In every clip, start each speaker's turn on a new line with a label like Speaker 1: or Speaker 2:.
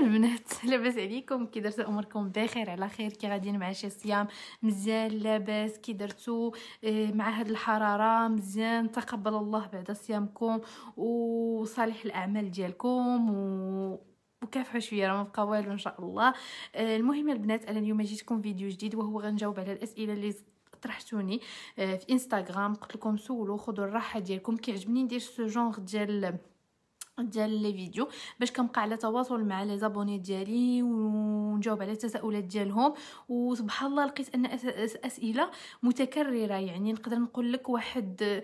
Speaker 1: البنات لاباس عليكم كي درتو اموركم بخير على خير كي غاديين مع شي صيام مزيان لاباس كي درتو آه، مع هاد الحراره مزيان تقبل الله بعد صيامكم وصالح الاعمال ديالكم و وكافحوا شويه راه ما بقى والو ان شاء الله آه، المهم البنات انا اليوم جيتكم فيديو جديد وهو غنجاوب على الاسئله اللي طرحتوني آه، في انستغرام قلت لكم سولوا خذوا الراحه ديالكم كيعجبني ندير سو جونغ ديال ديال لي فيديو باش كنبقى على تواصل مع لي زابوني ديالي ونجاوب على التساؤلات ديالهم وسبحان الله لقيت ان اسئله متكرره يعني نقدر نقول لك واحد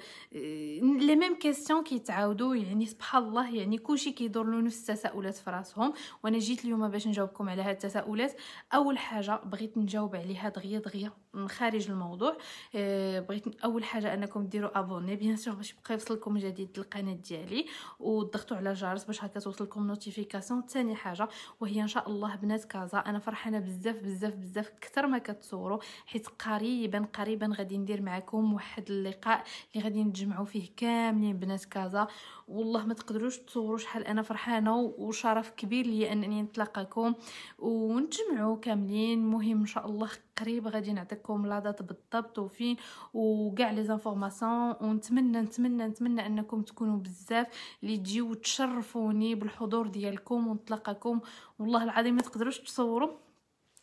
Speaker 1: لي ميم كيسيون كيتعاودوا يعني سبحان الله يعني كلشي كيدور له نفس التساؤلات في راسهم وانا جيت اليوم باش نجاوبكم على هاد التساؤلات اول حاجه بغيت نجاوب عليها دغيا دغيا من خارج الموضوع آه، بغيت اول حاجه انكم ديروا ابوني بيان سور باش يبقى يوصلكم جديد القناه ديالي وتضغطوا على على الجرس باش هكا توصلكم نوتيفيكاسيون ثاني حاجه وهي ان شاء الله بنات كازا انا فرحانه بزاف بزاف بزاف كثر ما كتصوروا حيت قريبا قريبا غادي ندير معكم واحد اللقاء اللي غادي نتجمعوا فيه كاملين بنات كازا والله ما تقدروش تصوروا شحال انا فرحانه وشرف كبير لي انني نتلاقاكم ونتجمعوا كاملين مهم ان شاء الله قريب غادي نعطيكم لادات بالضبط وفين وكاع لي زانفورماسيون ونتمنى نتمنى نتمنى انكم تكونوا بزاف اللي تجيو تشرفوني بالحضور ديالكم ونطلقكم والله العظيم ما تقدروش تصوروا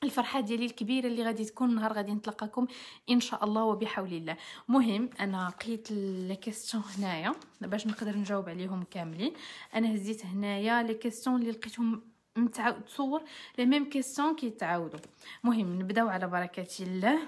Speaker 1: الفرحه ديالي الكبيره اللي غادي تكون نهار غادي نتلقاكم ان شاء الله وبحول الله مهم انا لقيت لي كيسيون هنايا باش نقدر نجاوب عليهم كاملين انا هزيت هنايا لي كيسيون اللي لقيتهم متعاود تصور لي ميم كيسيون كيتعاودوا المهم نبداو على بركه الله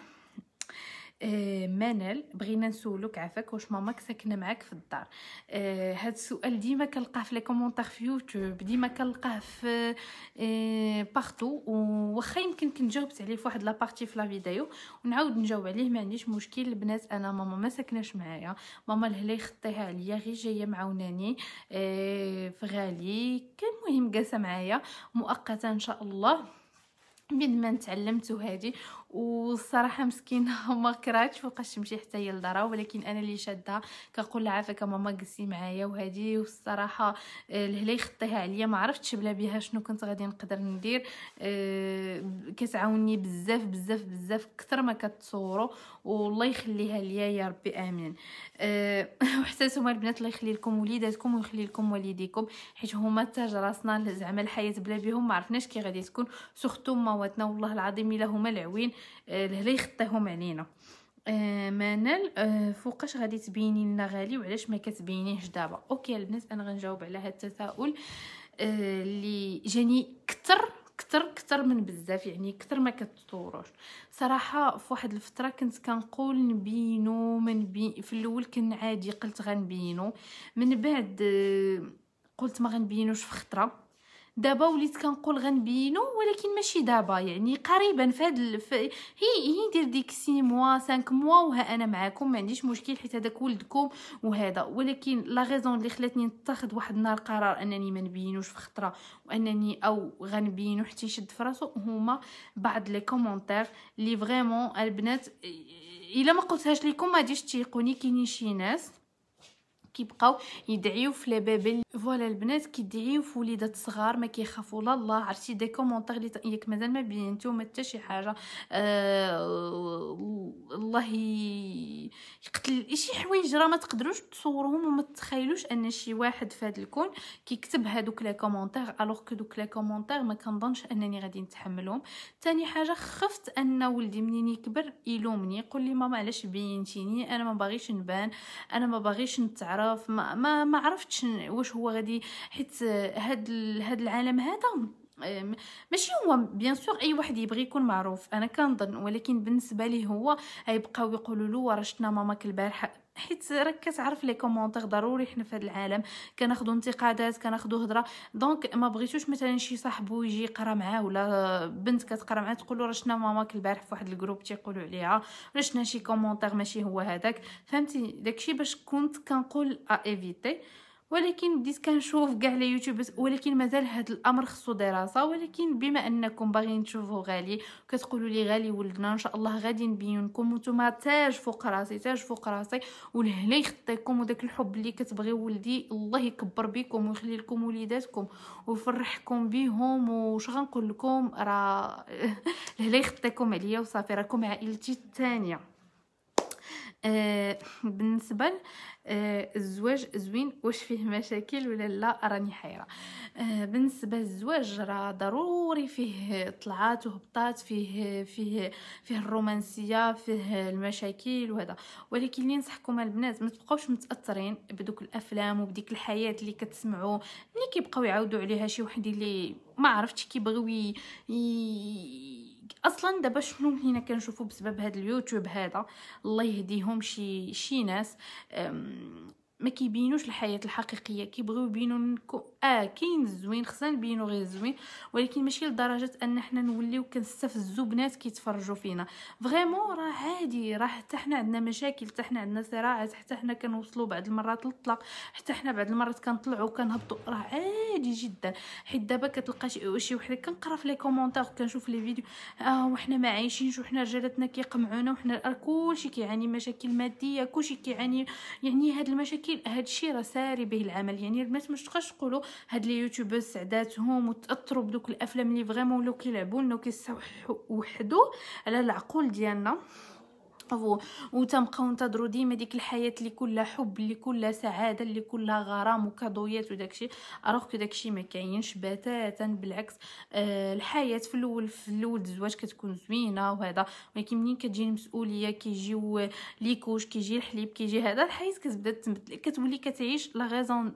Speaker 1: آه، منال بغينا نسولك عافاك واش ماماك ساكنه معاك في الدار آه هاد السؤال ديما كنلقاه في لي كومونتير في يوتيوب ديما كنلقاه في آه بارتو وخا يمكن كنت جاوبت عليه في واحد لابارتي في لا فيديو ونعاود نجاوب عليه ما عنديش مشكل البنات انا ماما ما ساكناش معايا ماما الهلا يخطيها عليا غير جايه معاوناني آه في غالي كان مهم جالسه معايا مؤقتا ان شاء الله من ما تعلمت هذه والصراحه مسكينه ما كراتش فوقاش تمشي حتى هي لدارها ولكن انا اللي شادها كنقول لها عافاك ماما جلسي معايا وهادي والصراحه آه، الهلا يخطيها عليا ما عرفتش بلا بها شنو كنت غادي نقدر ندير آه، كتعاوني بزاف بزاف بزاف كثر ما كتصوروا والله يخليها ليا يا ربي امين آه، وحتى نتوما البنات الله يخلي لكم وليداتكم ويخلي لكم والديكم حيت هما تاج راسنا زعما الحياه بلا بهم ما عرفناش كي غادي تكون سورتو مواتنا والله العظيم الا هما العوين لهلا آه، يخطيهم علينا آه، منال آه، فوقاش غادي تبيني لنا غالي وعلاش ما كتبينيهش دابا اوكي البنات انا غنجاوب على هذا التساؤل اللي جاني كتر كتر كتر من بزاف يعني كتر ما كتطوروش صراحه في واحد الفتره كنت كنقول نبينو من بي في الاول كن عادي قلت غنبينو من بعد قلت ما غنبينوش في خطره دابا وليت كنقول غنبينو ولكن ماشي دابا يعني قريبا فهاد ف... هي هي ندير ديك سي موا 5 موا وها انا معاكم ما عنديش مشكل حيت هذاك ولدكم وهذا ولكن لا غيزون اللي خلاتني نتخذ واحد النهار قرار انني ما نبينوش في خطره وانني او غنبينو حتى يشد في راسو هما بعض لي كومونتير لي فريمون البنات الا ما قلتهاش لكم ما غاديش تيقوني كاينين شي ناس كيبقاو يدعيو في لبابل فوالا البنات كيدعيو في وليدات صغار ما كيخافوا لا الله عرفتي دي كومونتير اللي ياك مازال ما بينتو ما حتى شي حاجه آه الله يقتل شي حوايج راه ما تقدروش تصوروهم وما تتخيلوش ان شي واحد في هذا الكون كيكتب هذوك لي كومونتير الوغ كو دوك لي كومونتير ما كنظنش انني غادي نتحملهم ثاني حاجه خفت ان ولدي منين يكبر يلومني يقول لي ماما علاش بينتيني انا ما باغيش نبان انا ما باغيش نتعرف نعرف ما ما, ما عرفتش واش هو غادي حيت هاد هاد العالم هذا ماشي هو بيان سور اي واحد يبغي يكون معروف انا كنظن ولكن بالنسبه ليه هو غيبقاو يقولوا له راه شفنا ماماك البارحه حيت راك كتعرف لي كومونتير ضروري حنا في هذا العالم كناخذوا انتقادات كناخذوا هضره دونك ما بغيتوش مثلا شي صاحبو يجي يقرا معاه ولا بنت كتقرا معاه تقول له راه شنا ماماك البارح في واحد الجروب تيقولوا عليها ولا شنا شي كومونتير ماشي هو هذاك فهمتي داكشي باش كنت كنقول ا ايفيتي ولكن بديت كنشوف كاع لي يوتيوبرز ولكن مازال هذا الامر خصو دراسه ولكن بما انكم باغيين تشوفوا غالي كتقولوا لي غالي ولدنا ان شاء الله غادي نبينكم وانتم تاج فوق راسي تاج فوق راسي والهلا يخطيكم وداك الحب اللي كتبغي ولدي الله يكبر بكم ويخلي لكم وليداتكم ويفرحكم بهم وش غنقول لكم راه الهلا يخطيكم عليا وصافي راكم عائلتي الثانيه آه، بالنسبه آه، الزواج زوين واش فيه مشاكل ولا لا راني حيره آه، بالنسبه للزواج راه ضروري فيه طلعات وهبطات فيه فيه فيه الرومانسيه فيه المشاكل وهذا ولكن اللي نصحكم البنات ما تبقاوش متاثرين بدوك الافلام وبديك الحياه اللي كتسمعوا اللي كيبقاو يعودوا عليها شي وحدي اللي ما عرفتش كيبغيو اصلا دابا شنو هنا كنشوفو بسبب هذا اليوتيوب هذا الله يهديهم شي شي ناس ما كيبينوش الحياه الحقيقيه كيبغيو يبينوا لكم اه كاين الزوين خصنا نبينو غير الزوين ولكن ماشي لدرجه ان حنا نوليو كنستفزو بنات كيتفرجوا فينا فريمون راه عادي راه حتى حنا عندنا مشاكل حتى حنا عندنا صراعات حتى حنا كنوصلوا بعض المرات للطلاق حتى حنا بعض المرات كنطلعوا كنهبطوا راه عادي جدا حيت دابا كتلقى شي وحده كنقرا في لي كومونتير وكنشوف لي فيديو اه وحنا ما عايشينش وحنا رجالاتنا كيقمعونا وحنا كلشي كيعاني مشاكل ماديه كلشي كيعاني يعني هاد المشاكل ولكن هذا الشيء راه ساري به العمل يعني البنات مش تبقاش تقولوا هاد لي يوتيوبرز سعداتهم وتاثروا بدوك الافلام اللي فريمون ولاو كيلعبوا لنا وكيصحوا وحدو على العقول ديالنا وتنبقاو ننتظروا ديما ديك الحياه اللي كلها حب اللي كلها سعاده اللي كلها غرام وكادويات وداكشي الوغ كو داكشي ما كاينش بتاتا بالعكس آه الحياه في الاول في الاول الزواج كتكون زوينه وهذا ولكن منين كتجي المسؤوليه كيجيو لي كوش كيجي الحليب كيجي هذا الحياه كتبدا تبدل كتولي كتعيش لا غيزون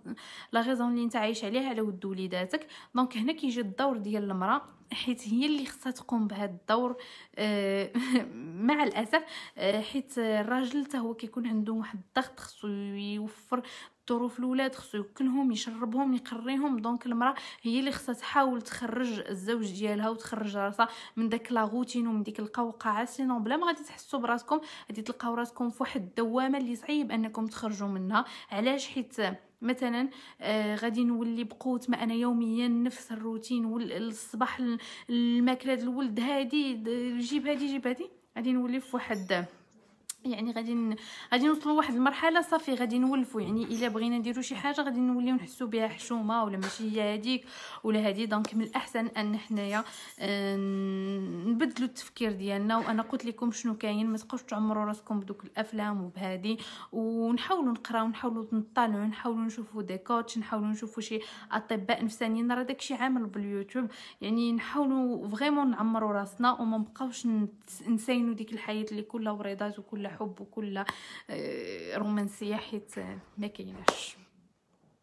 Speaker 1: لا غيزون اللي نتا عايش عليها على ود وليداتك دونك هنا كيجي الدور ديال المراه حيت هي اللي خصها تقوم بهذا الدور آه مع الاسف آه، حيت الراجل حتى هو كيكون عنده واحد الضغط خصو يوفر ظروف الاولاد خصو يوكلهم يشربهم يقريهم دونك المراه هي اللي خصها تحاول تخرج الزوج ديالها وتخرج راسها من داك لا روتين ومن ديك القوقعه سينو بلا ما غادي تحسوا براسكم غادي تلقاو راسكم فواحد الدوامه اللي صعيب انكم تخرجوا منها علاش حيت مثلا آه غادي نولي بقوت ما انا يوميا نفس الروتين والصباح الماكله الولد هادي جيب هادي جيب هادي غادي نولي في واحد يعني غادي غادي نوصلوا لواحد المرحله صافي غادي نولفوا يعني الا بغينا نديروا شي حاجه غادي نوليو نحسوا بها حشومه ولا ماشي هي هذيك ولا هذه دونك من الاحسن ان حنايا آه، نبدلوا التفكير ديالنا وانا قلت لكم شنو كاين ما تبقاوش تعمروا راسكم بدوك الافلام وبهذه ونحاولوا نقراو نحاولوا نطالعوا نحاولوا نشوفوا دي كوتش نحاولوا نشوفوا شي اطباء نفسانيين راه داكشي عامل باليوتيوب يعني نحاولوا فريمون نعمروا راسنا وما نبقاوش نساينوا ديك الحياه اللي كلها وريضات وكلها حب وكل آه، رومانسيه حيت آه، ما كايناش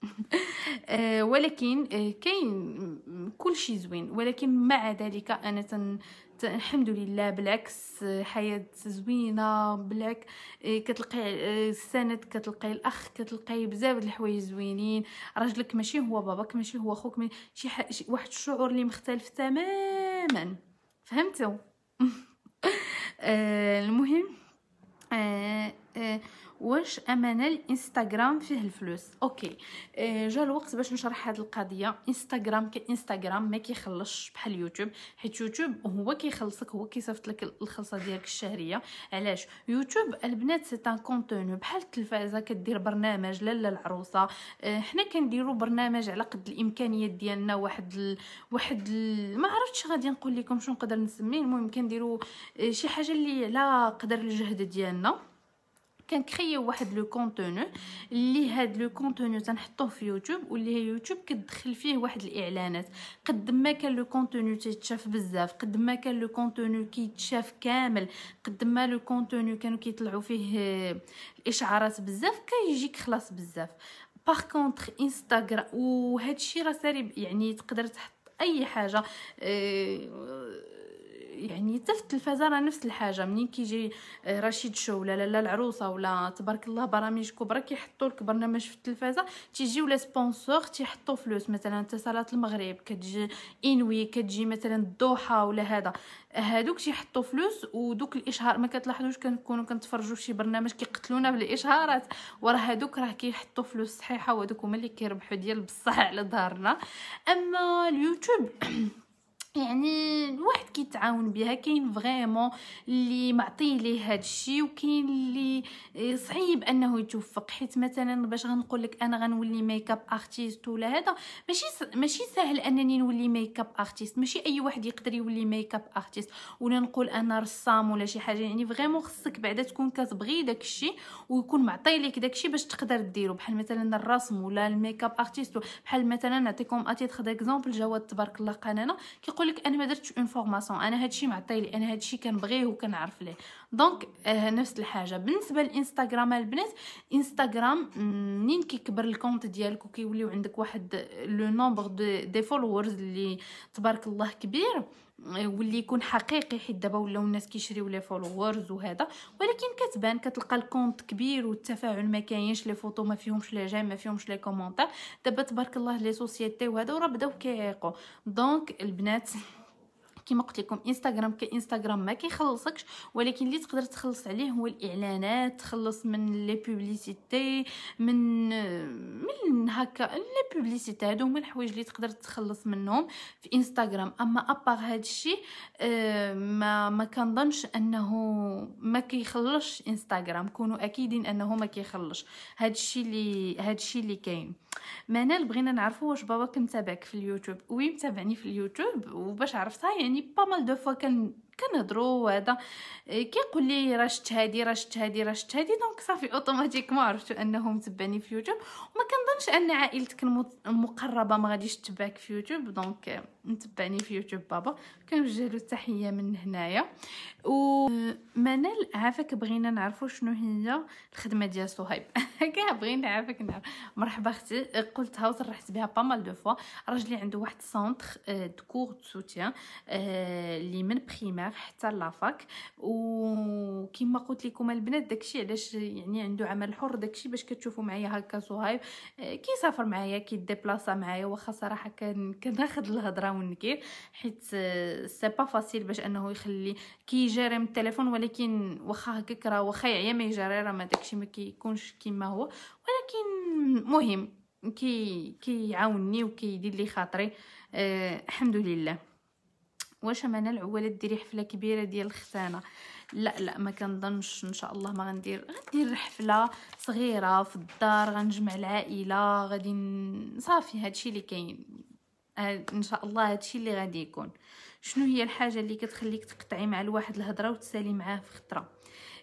Speaker 1: آه، ولكن كاين كل شيء زوين ولكن مع ذلك انا تن الحمد لله بالعكس حياة زوينة بلاك كتلقي السند كتلقي الأخ كتلقي بزاف الحوايج زوينين راجلك ماشي هو باباك ماشي هو خوك شي واحد الشعور اللي مختلف تماما فهمتوا المهم 哎哎。واش امانه الانستغرام فيه الفلوس اوكي آه، جا الوقت باش نشرح هذه القضيه انستغرام كانستغرام ما كيخلصش بحال يوتيوب حيت يوتيوب هو كيخلصك هو كيصيفط لك الخلصه ديالك الشهريه علاش يوتيوب البنات سي ان كونتينو بحال التلفازه كدير برنامج لالا العروسه آه، حنا كنديروا برنامج على قد الامكانيات ديالنا واحد ال... واحد ال... ما عرفتش غادي نقول لكم شنو نقدر نسميه المهم كنديروا آه، شي حاجه اللي على قدر الجهد ديالنا كنكريو واحد لو كونتونو اللي هاد لو كونتونو تنحطوه في يوتيوب واللي هي يوتيوب كتدخل فيه واحد الاعلانات قد ما كان لو كونتونو تيتشاف بزاف قد ما كان لو كونتونو كيتشاف كامل قد ما لو كونتونو كانوا كيطلعوا فيه آه، الاشعارات بزاف كيجيك خلاص بزاف باغ كونطخ انستغرام وهادشي راه سالب يعني تقدر تحط اي حاجه اه يعني حتى في التلفازه راه نفس الحاجه منين كيجي آه، رشيد شو ولا لا العروسه ولا تبارك الله برامج كبرى كيحطوا لك برنامج في التلفازه تيجيو لي سبونسور تيحطوا فلوس مثلا اتصالات المغرب كتجي انوي كتجي مثلا الدوحه ولا هذا هادوك تيحطوا فلوس ودوك الاشهار ما كتلاحظوش كنكونوا كنتفرجوا شي برنامج كيقتلونا بالاشهارات وراه هادوك راه كيحطوا فلوس صحيحه وهادوك هما اللي كيربحوا ديال بصح على دارنا اما اليوتيوب يعني الواحد كيتعاون بها كاين فريمون اللي معطي ليه هذا الشيء وكاين اللي صعيب انه يتوفق حيت مثلا باش غنقول لك انا غنولي ميك اب ارتيست ولا هذا ماشي ماشي سهل انني نولي ميك اب ارتيست ماشي اي واحد يقدر يولي ميك اب ارتيست ولا نقول انا رسام ولا شي حاجه يعني فريمون خصك بعدا تكون كتبغي داكشي ويكون معطي لك داكشي باش تقدر ديرو بحال مثلا الرسم ولا الميك اب ارتيست بحال مثلا نعطيكم اتيتخ ديكزومبل جواد تبارك الله قنانه كيقول لك انا ما درتش اون فورماسيون انا هادشي معطي لي انا هادشي كنبغيه وكنعرف ليه دونك آه euh, نفس الحاجه بالنسبه للانستغرام البنات انستغرام منين كيكبر الكونت ديالك وكيوليو عندك واحد لو نومبر دي فولورز اللي تبارك الله كبير آه، واللي يكون حقيقي حيت دابا ولاو الناس كيشريو لي فولورز وهذا ولكن كتبان كتلقى الكونت كبير والتفاعل ما كاينش لي فوتو ما فيهمش لي جيم ما فيهمش لي كومونتير دابا تبارك الله لي سوسيتي وهذا وراه بداو كيعيقوا دونك البنات كما قلت لكم انستغرام كانستغرام ما كيخلصكش ولكن اللي تقدر تخلص عليه هو الاعلانات تخلص من لي بوبليسيتي من من هكا لي بوبليسيتي هادو هما الحوايج اللي تقدر تخلص منهم في انستغرام اما ابار هادشي أه ما ما كنظنش انه ما كيخلصش انستغرام كونوا اكيدين انه ما كيخلصش هادشي اللي هادشي اللي كاين منال بغينا نعرفوا واش باباك متابعك في اليوتيوب وي متابعني في اليوتيوب وباش عرفتها يعني با مال دو فوا كان كنهضروا وهذا إيه، كيقول لي راه شفت هادي راه شفت هادي راه شفت هادي دونك صافي اوتوماتيكمون عرفتو انه متبعني في يوتيوب وما كنظنش ان عائلتك المقربه ما غاديش تتبعك في يوتيوب دونك متبعني في يوتيوب بابا كنوجه له التحيه من هنايا ومنال عافاك بغينا نعرفوا شنو هي الخدمه ديال صهيب كاع بغينا عافاك نعرف مرحبا اختي قلتها وصرحت بها بامال دو فوا راجلي عنده واحد سونتر دو سوتيان اللي من بريمير حتى لافاك وكما قلت لكم البنات داكشي علاش يعني عنده عمل حر داكشي باش كتشوفوا معايا هكا صهيب آه، كيسافر معايا كيديبلاصا معايا واخا صراحه كان كناخذ الهضره ونكير حيت سي با فاسيل باش انه يخلي كيجاري من التليفون ولكن واخا هكاك راه واخا يعيا ما يجري راه ما داكشي ما كيكونش كيما هو ولكن مهم كي كيعاونني وكيدير لي خاطري أه الحمد لله واش انا العوالات ديري حفله كبيره ديال الختانه لا لا ما كنظنش ان شاء الله ما غندير غندير حفله صغيره في الدار غنجمع العائله غادي صافي هادشي اللي كاين ان شاء الله هادشي اللي غادي يكون شنو هي الحاجه اللي كتخليك تقطعي مع الواحد الهضره وتسالي معاه في خطره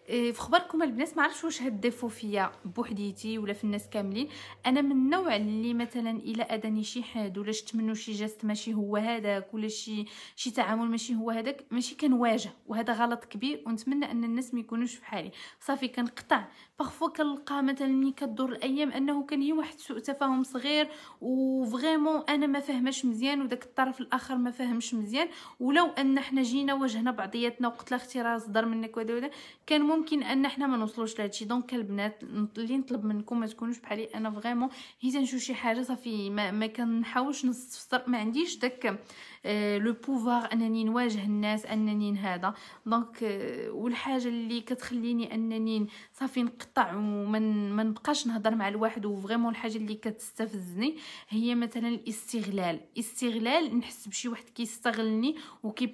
Speaker 1: إيه، في خبركم البنات ما عرفتش واش ديفو فيا بوحديتي ولا في الناس كاملين انا من النوع اللي مثلا الا اداني شي حد ولا شت منه شي جست ماشي هو هذاك ولا شي شي تعامل ماشي هو هذاك ماشي كنواجه وهذا غلط كبير ونتمنى ان الناس ما يكونوش بحالي صافي كنقطع بارفو كنلقى مثلا ملي كدور الايام انه كان هي واحد سوء تفاهم صغير وفريمون انا ما فاهماش مزيان وداك الطرف الاخر ما فاهمش مزيان ولو ان حنا جينا واجهنا بعضياتنا وقتل لها اختي راه صدر منك وهذا كان ممكن ان حنا ما نوصلوش لهادشي دونك البنات اللي نطلب منكم ما تكونوش بحالي انا فريمون هي تنشوف شي حاجه صافي ما, ما كنحاولش نستفسر ما عنديش داك لو آه، بوفوار انني نواجه الناس انني هذا دونك آه، والحاجه اللي كتخليني انني صافي نقطع ومن ما نبقاش نهضر مع الواحد وفريمون الحاجه اللي كتستفزني هي مثلا الاستغلال استغلال نحس بشي واحد كيستغلني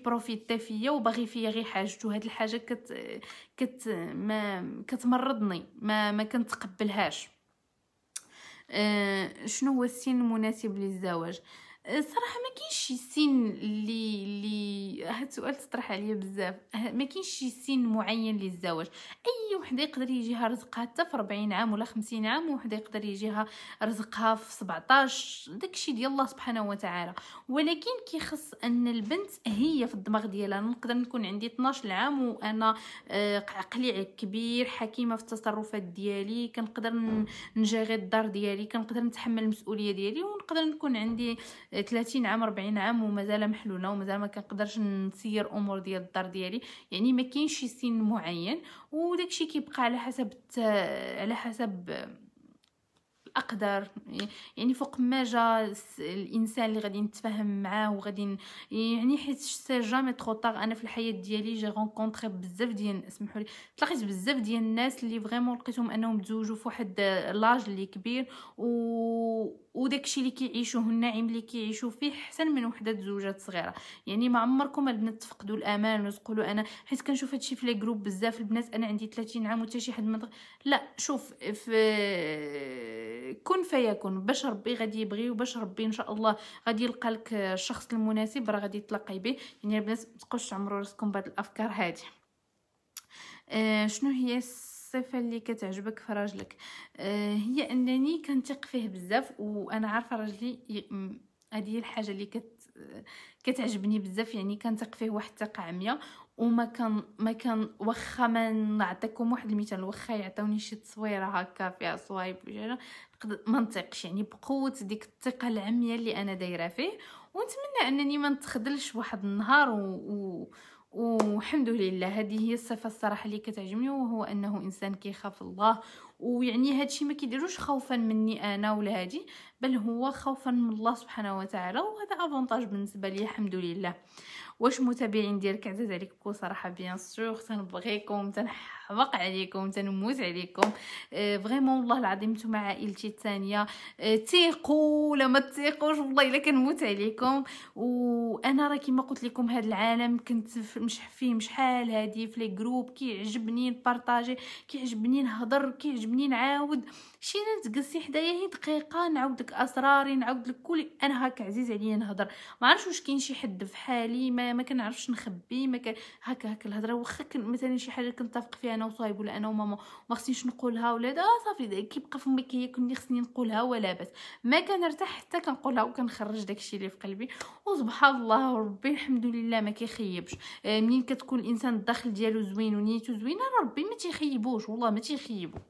Speaker 1: بروفيتي فيا وباغي فيا غير حاجته هاد الحاجه كت كت ما كتمرضني ما ما كنتقبلهاش أه شنو هو السن المناسب للزواج صراحه ما كاينش شي سن اللي اللي هاد السؤال تطرح عليا بزاف أه، ما كاينش شي سن معين للزواج اي وحده يقدر يجيها رزقها حتى في 40 عام ولا 50 عام وحده يقدر يجيها رزقها في 17 داكشي ديال الله سبحانه وتعالى ولكن كيخص ان البنت هي في الدماغ ديالها نقدر نكون عندي 12 عام وانا أه، عقلي كبير حكيمه في التصرفات ديالي كنقدر نجاري الدار ديالي كنقدر نتحمل المسؤوليه ديالي ونقدر نكون عندي أه، 30 عام 40 عام ومازال محلوله ومازال ما كنقدرش نسير امور ديال الدار ديالي يعني ما كاينش شي سن معين وداكشي كيبقى على حسب على حسب الاقدار يعني فوق ما جا الانسان اللي غادي نتفاهم معاه وغادي يعني حيت سي جامي ترو طار انا في الحياه ديالي جي رونكونطري بزاف ديال اسمحوا لي تلاقيت بزاف ديال الناس اللي فريمون لقيتهم انهم تزوجوا فواحد لاج اللي كبير و وداكشي اللي كيعيشوه النعيم اللي كيعيشو فيه احسن من وحده زوجات صغيره يعني ما عمركم البنات تفقدوا الامان وتقولوا انا حيت كنشوف هادشي في لي جروب بزاف البنات انا عندي 30 عام وحتى شي حد ما لا شوف في كن فيكون باش ربي غادي يبغي وباش ربي ان شاء الله غادي يلقى لك الشخص المناسب راه غادي تلاقي به يعني البنات ما تبقاوش تعمروا راسكم بهاد الافكار هادي آه شنو هي الصفه اللي كتعجبك في راجلك آه هي انني كنثق فيه بزاف وانا عارفه راجلي هذه هي الحاجه اللي كت كتعجبني بزاف يعني كنثق فيه واحد الثقه عميه وما كان ما كان واخا ما نعطيكم واحد المثال واخا يعطوني شي تصويره هكا فيها سوايب ولا ما نثقش يعني بقوه ديك الثقه العمياء اللي انا دايره فيه ونتمنى انني ما نتخذلش واحد النهار و... و... والحمد لله هذه هي الصفه الصراحه اللي كتعجبني وهو انه انسان كيخاف الله ويعني هادشي ما كيديروش خوفا مني انا ولا هادي بل هو خوفا من الله سبحانه وتعالى وهذا افونتاج بالنسبه لي الحمد لله واش المتابعين ديالك عزاز عليك بكل صراحه بيان سور تنبغيكم تنحبق عليكم تنموت عليكم أه والله العظيم نتوما عائلتي الثانيه أه تيقوا ولا ما تيقوش والله الا كنموت عليكم وانا راه كما قلت لكم هذا العالم كنت مش فيه شحال هادي في لي جروب كيعجبني نبارطاجي كيعجبني نهضر كيعجبني نعاود شينا تجلسي حدايا هي دقيقه نعاودلك اسراري نعاودلك كل انا هكا عزيز عليا نهضر ما عرفش واش كاين شي حد في حالي ما ما كنعرفش نخبي ما كان هكا هكا الهضره واخا مثلا شي حاجه كنتفق فيها انا وصايب ولا انا وماما ما خصنيش نقولها ولا دا آه صافي كيبقى في امي كي كني خصني نقولها ولا بس ما كنرتاح حتى كنقولها وكنخرج داكشي اللي في قلبي وسبحان الله وربي الحمد لله ما كيخيبش آه، منين كتكون الانسان الداخل ديالو زوين ونيتو زوينه ربي ما تيخيبوش والله ما تيخيبوش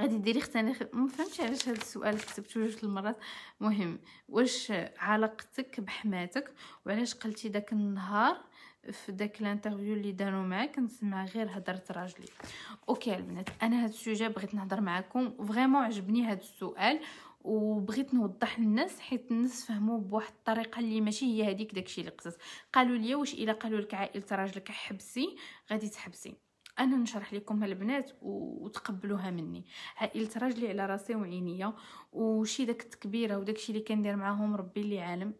Speaker 1: غادي ديري اختناخ ما فهمتش علاش هذا السؤال كتبته جوج المرات مهم واش علاقتك بحماتك وعلاش قلتي داك النهار في داك الانترفيو اللي داروا معاك كنسمع غير هضره راجلي اوكي البنات انا هاد السوجي بغيت نهضر معاكم فريمون عجبني هاد السؤال وبغيت نوضح للناس حيت الناس فهموا بواحد الطريقه اللي ماشي هي هذيك داكشي اللي قصص قالوا لي واش الا قالوا لك عائله راجلك حبسي غادي تحبسي انا نشرح لكم البنات وتقبلوها مني عائله راجلي على راسي وعينيا وشي داك التكبيره وداكشي اللي كندير معاهم ربي اللي عالم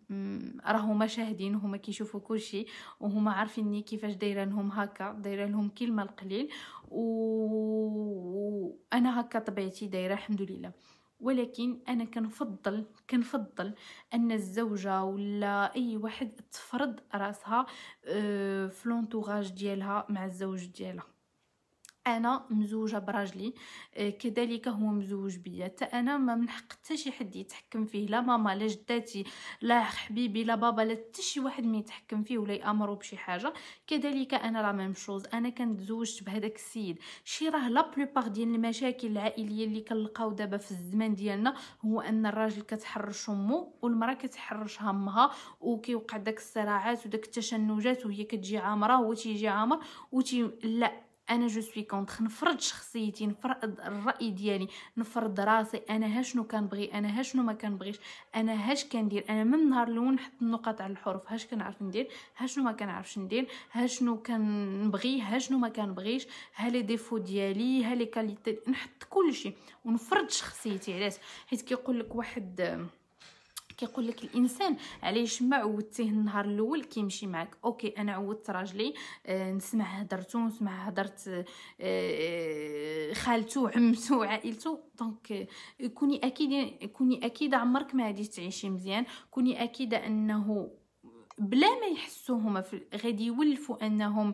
Speaker 1: راهما شاهدين هما كيشوفوا كلشي وهما عارفيني كيفاش دايره لهم هكا دايره لهم كلمه القليل وانا هكا طبيعتي دايره الحمد لله ولكن انا كنفضل كنفضل ان الزوجه ولا اي واحد تفرض راسها آه، في لونطوغاج ديالها مع الزوج ديالها انا مزوجه براجلي آه، كذلك هو مزوج بيا حتى انا ما من حق حتى شي حد يتحكم فيه لا ماما لا جداتي لا حبيبي لا بابا لا حتى شي واحد ما يتحكم فيه ولا يامرو بشي حاجه كذلك انا لا ميم شوز انا كنت زوجت بهذاك السيد شي راه لا بلوبار ديال المشاكل العائليه اللي كنلقاو دابا في الزمان ديالنا هو ان الراجل كتحرش امه والمراه كتحرش امها وكيوقع داك الصراعات وداك التشنجات وهي كتجي عامره وهو تيجي عامر وتي لا انا جو سوي كونتر نفرض شخصيتي نفرض الراي ديالي نفرض راسي انا ها شنو كنبغي انا ها شنو ما كنبغيش انا هاش كندير انا من نهار الاول نحط النقط على الحروف هاش كنعرف ندير ها شنو ما كنعرفش ندير ها شنو كنبغي ها شنو ما كنبغيش ها لي ديفو ديالي ها لي كاليتي نحط كلشي ونفرض شخصيتي علاش حيت كيقول لك واحد كيقول لك الانسان علاش ما عودتيه النهار الاول كيمشي معك اوكي انا عودت راجلي آه نسمع هضرته نسمع هضره آه, آه، خالته عمته عائلته دونك كوني اكيد كوني اكيده عمرك ما غادي تعيشي مزيان كوني اكيده انه بلا ما يحسوا هما غادي يولفوا انهم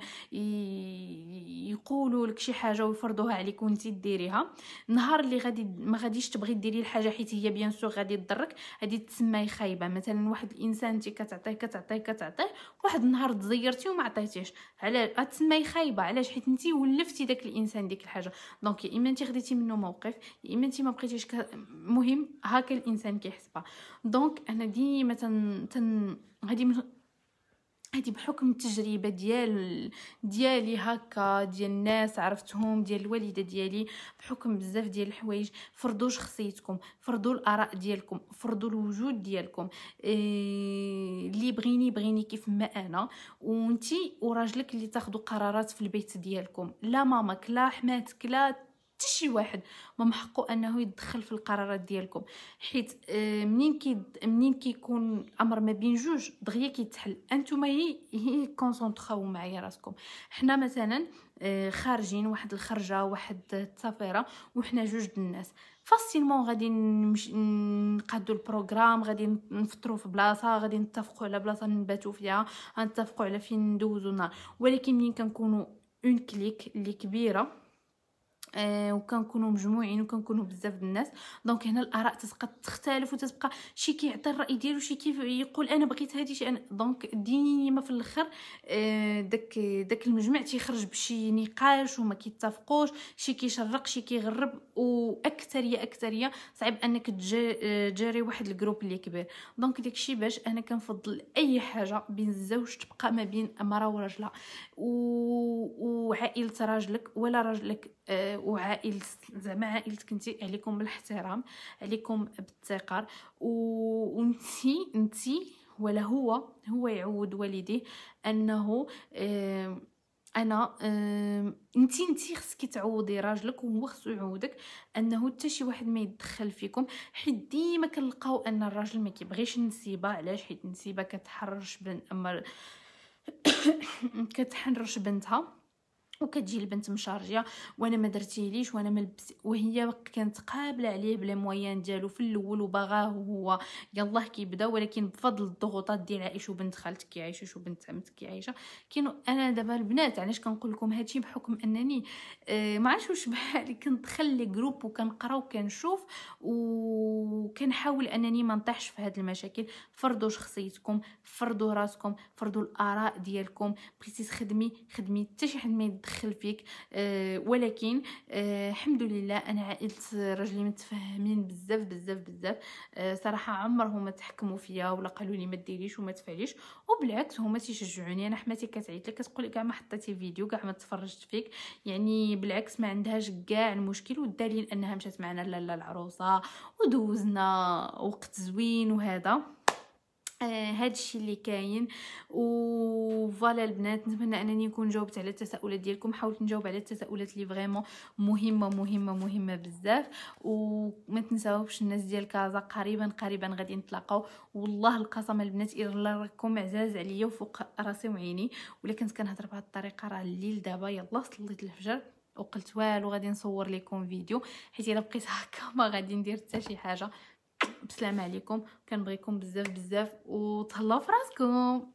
Speaker 1: يقولوا لك شي حاجه ويفرضوها عليك وانت ديريها نهار اللي غادي ما غاديش تبغي ديري الحاجه حيت هي بيان سور غادي تضرك غادي تسمى خايبه مثلا واحد الانسان انت كتعطيه كتعطيه كتعطيه واحد النهار تزيرتي وما عطيتيهش على تسمى خايبه علاش حيت انت ولفتي داك الانسان ديك الحاجه دونك يا اما انت خديتي منه موقف يا اما انت ما بقيتيش المهم مهم هكا الانسان كيحسبها دونك انا ديما تن, تن... هذه من هذه بحكم التجربه ديال ديالي هكا ديال الناس عرفتهم ديال الوالده ديالي بحكم بزاف ديال الحوايج فرضوا شخصيتكم فرضوا الاراء ديالكم فرضوا الوجود ديالكم إيه، اللي إيه بغيني بغيني كيف ما انا وانتي وراجلك اللي تاخذوا قرارات في البيت ديالكم لا مامك لا حماتك لا حتى شي واحد ما محقو انه يدخل في القرارات ديالكم حيت آه، منين كي منين كيكون امر ما بين جوج دغيا كيتحل انتما هي كونسونطراو معايا راسكم حنا مثلا آه، خارجين واحد الخرجه واحد التسافيره وحنا جوج الناس فاسيلمون غادي نقادو البروغرام غادي نفطرو في بلاصه غادي نتفقوا على بلاصه نباتو فيها نتفقوا على فين ندوزو النهار ولكن ملي كنكونوا اون كليك اللي كبيره آه، وكنكونوا مجموعين وكنكونوا بزاف الناس دونك هنا الاراء تتبقى تختلف وتتبقى شي كيعطي الراي ديالو شي كيف يقول انا بغيت هادي شي انا دونك ديما في الاخر آه، داك داك المجمع تيخرج بشي نقاش وما كيتفقوش شي كيشرق شي كيغرب واكثريه اكثريه صعيب انك تجاري آه، واحد الجروب اللي كبير دونك داكشي باش انا كنفضل اي حاجه بين الزوج تبقى ما بين امراه وراجلها وعائله راجلك ولا راجلك وعائل زعما عائلتك انت عليكم بالاحترام عليكم بالثقه وانتي انتي ولا هو هو يعود والديه انه آه، انا اه انتي انتي خصك تعوضي راجلك وهو خصو يعوضك انه حتى شي واحد ما يتدخل فيكم حيت ديما كنلقاو ان الراجل ما كيبغيش النسيبه علاش حيت النسيبه كتحرش بن اما كتحرش بنتها وكتجي البنت مشارجيه وانا ما درتيليش وانا ما وهي كانت قابله عليه بلا مويان ديالو في الاول وباغاه وهو يلاه كيبدا ولكن بفضل الضغوطات ديال عائشه وبنت خالتك كيعيشوا وبنت عمتك كيعيشه كاينو انا دابا البنات علاش كنقول لكم هادشي بحكم انني آه ما عرفتش واش بحالي كندخل خلي جروب وكنقرا وكنشوف وكنحاول انني ما نطيحش في هاد المشاكل فرضوا شخصيتكم فرضوا راسكم فرضوا الاراء ديالكم بغيتي تخدمي خدمي حتى شي حد ما يدخل تدخل فيك آه، ولكن آه، الحمد لله انا عائله رجلي متفاهمين بزاف بزاف بزاف آه، صراحه عمرهم ما تحكموا فيا ولا قالوا لي ما ديريش وما تفعليش وبالعكس هما تيشجعوني انا حماتي كتعيط لي كتقول كاع ما حطيتي فيديو كاع ما تفرجت فيك يعني بالعكس ما عندهاش كاع المشكل والدليل انها مشات معنا لالا العروسه ودوزنا وقت زوين وهذا هذا آه، الشيء اللي كاين وفوالا البنات نتمنى انني نكون جاوبت على التساؤلات ديالكم حاولت نجاوب على التساؤلات اللي فريمون مهمه مهمه مهمه بزاف وما تنساوش الناس ديال كازا قريبا قريبا غادي نتلاقاو والله القسم البنات الا راكم عزاز عليا وفوق راسي وعيني ولا كنت كنهضر بهذه الطريقه راه الليل دابا يلا صليت الفجر وقلت والو غادي نصور لكم فيديو حيت الا بقيت هكا ما غادي ندير حتى شي حاجه بسلامه عليكم كنبغيكم بزاف بزاف وتهلاو فراسكم